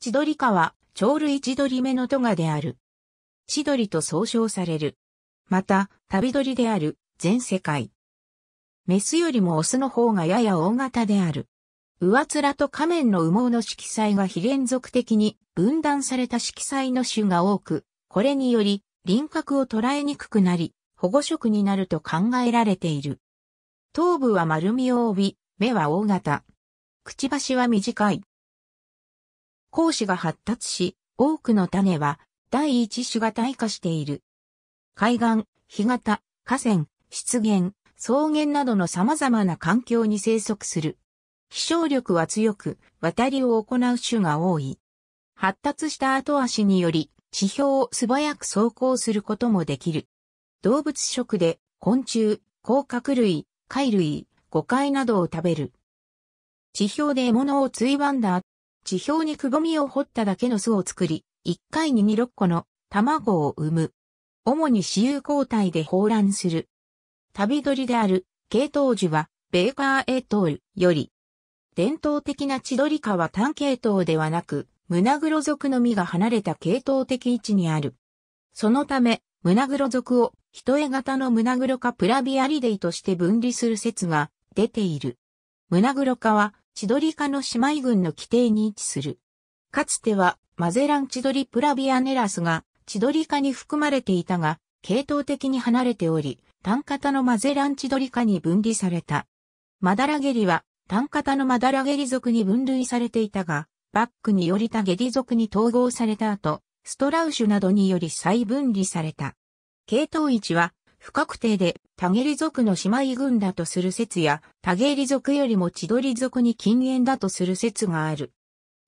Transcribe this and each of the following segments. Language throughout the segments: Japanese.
千鳥科は、鳥類千鳥目のトガである。千鳥と総称される。また、旅鳥である、全世界。メスよりもオスの方がやや大型である。上面と仮面の羽毛の色彩が非連続的に分断された色彩の種が多く、これにより輪郭を捉えにくくなり、保護色になると考えられている。頭部は丸みを帯び、目は大型。くちばしは短い。光子が発達し、多くの種は第一種が退化している。海岸、干潟、河川、湿原、草原などの様々な環境に生息する。飛翔力は強く、渡りを行う種が多い。発達した後足により、地表を素早く走行することもできる。動物食で、昆虫、甲殻類、貝類、誤解などを食べる。地表で獲物をついばんだ地表にくぼみを掘っただけの巣を作り、1回に2、6個の卵を産む。主に私有交代で放卵する。旅鳥である、系統樹は、ベーカーエトールより、伝統的な千鳥科は単系統ではなく、胸黒族の実が離れた系統的位置にある。そのため、胸黒族を、一重型の胸黒グ科プラビアリデイとして分離する説が出ている。胸黒科は、千鳥科の姉妹群の規定に位置する。かつては、マゼラン千鳥プラビアネラスが千鳥科に含まれていたが、系統的に離れており、単型のマゼラン千鳥科に分離された。マダラゲリは、単型のマダラゲリ族に分類されていたが、バックによりたゲリ族に統合された後、ストラウシュなどにより再分離された。系統位置は、不確定で、タゲリ族の姉妹軍だとする説や、タゲリ族よりも千鳥族に禁煙だとする説がある。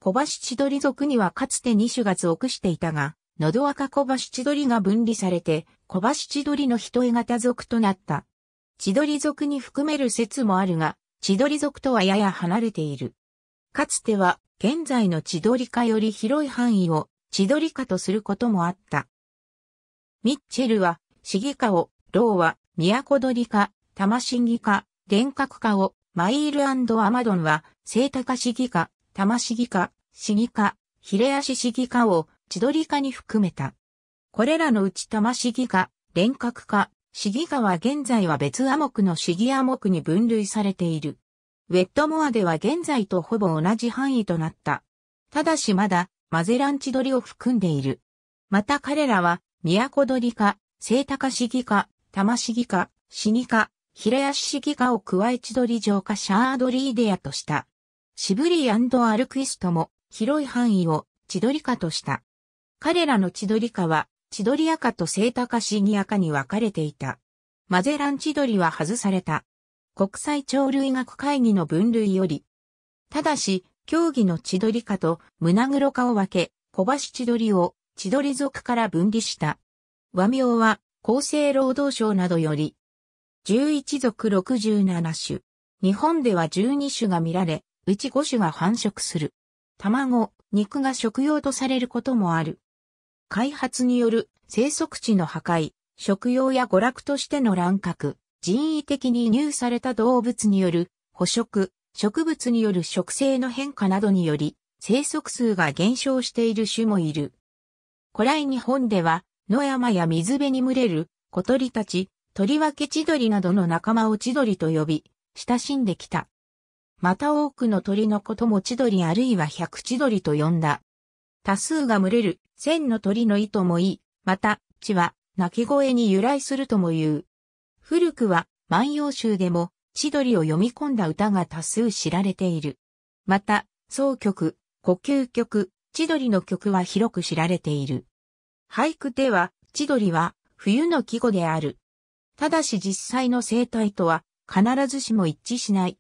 小橋千鳥族にはかつて2種が属していたが、喉若小橋千鳥が分離されて、小橋千鳥の一重型族となった。千鳥族に含める説もあるが、千鳥族とはやや離れている。かつては、現在の千鳥化より広い範囲を千鳥化とすることもあった。ミッチェルは、シ議カを老は、都取りか、魂技か、幻覚かを、マイルアマドンは、聖高市議か、魂技か、市議か、ヒレアシ市議かを、千鳥かに含めた。これらのうち魂技か、連覚か、市議かは現在は別アクの市議アクに分類されている。ウェットモアでは現在とほぼ同じ範囲となった。ただしまだ、マゼランチ鳥を含んでいる。また彼らは、都鳥か、聖鷹市議か、玉摩市議課、市議課、平安市議課を加え千鳥城下シャードリーディアとした。シブリーアルクイストも広い範囲を千鳥課とした。彼らの千鳥課は千鳥赤と聖高シニ赤に分かれていた。マゼラン千鳥は外された。国際鳥類学会議の分類より。ただし、競技の千鳥課と胸黒課を分け、小橋千鳥を千鳥族から分離した。和名は厚生労働省などより、11族67種。日本では12種が見られ、うち5種が繁殖する。卵、肉が食用とされることもある。開発による生息地の破壊、食用や娯楽としての乱獲、人為的に入された動物による捕食、植物による植生の変化などにより、生息数が減少している種もいる。古来日本では野山や水辺に群れる小鳥たち、とりわけ千鳥などの仲間を千鳥と呼び、親しんできた。また多くの鳥のことも千鳥あるいは百千鳥と呼んだ。多数が群れる千の鳥の意図もいい、また、地は鳴き声に由来するとも言う。古くは万葉集でも千鳥を読み込んだ歌が多数知られている。また、奏曲、呼吸曲、千鳥の曲は広く知られている。俳句では、千鳥は冬の季語である。ただし実際の生態とは必ずしも一致しない。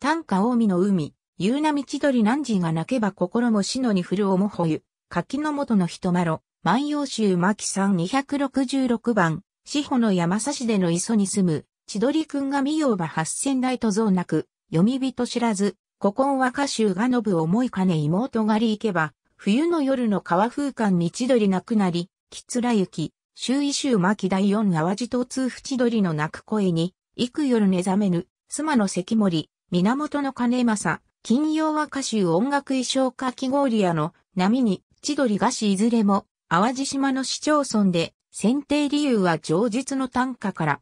短歌大海の海、夕波千鳥何時が泣けば心も死のに振るおもほゆ、柿の元の人まろ、万葉集巻さ266番、四保の山差しでの磯に住む、千鳥くんが見ようば八千代と像なく、読み人知らず、古今和歌集がぶ思いかね妹狩り行けば、冬の夜の川風間道鳥なくなり、きつら雪、周囲周巻第四淡路と通淵鳥の鳴く声に、幾夜寝覚めぬ、妻の関森、源の金正、金曜和歌集音楽衣装かき氷屋の波に、千鳥菓子いずれも、淡路島の市町村で、選定理由は上実の短歌から。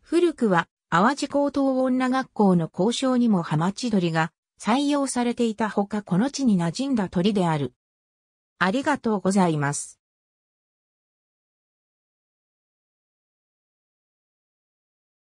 古くは、淡路高等女学校の交渉にも浜千鳥が採用されていたほかこの地に馴染んだ鳥である。ありがとうございます。